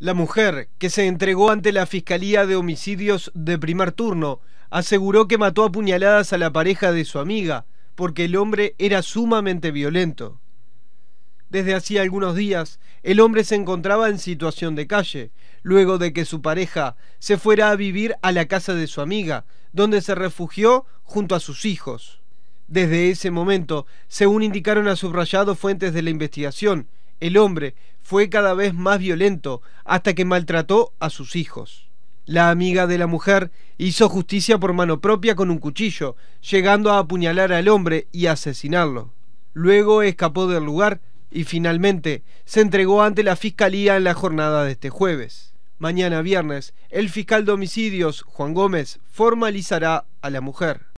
La mujer, que se entregó ante la Fiscalía de Homicidios de primer turno, aseguró que mató a puñaladas a la pareja de su amiga, porque el hombre era sumamente violento. Desde hacía algunos días, el hombre se encontraba en situación de calle, luego de que su pareja se fuera a vivir a la casa de su amiga, donde se refugió junto a sus hijos. Desde ese momento, según indicaron a subrayado fuentes de la investigación, el hombre fue cada vez más violento hasta que maltrató a sus hijos. La amiga de la mujer hizo justicia por mano propia con un cuchillo, llegando a apuñalar al hombre y asesinarlo. Luego escapó del lugar y finalmente se entregó ante la fiscalía en la jornada de este jueves. Mañana viernes, el fiscal de homicidios, Juan Gómez, formalizará a la mujer.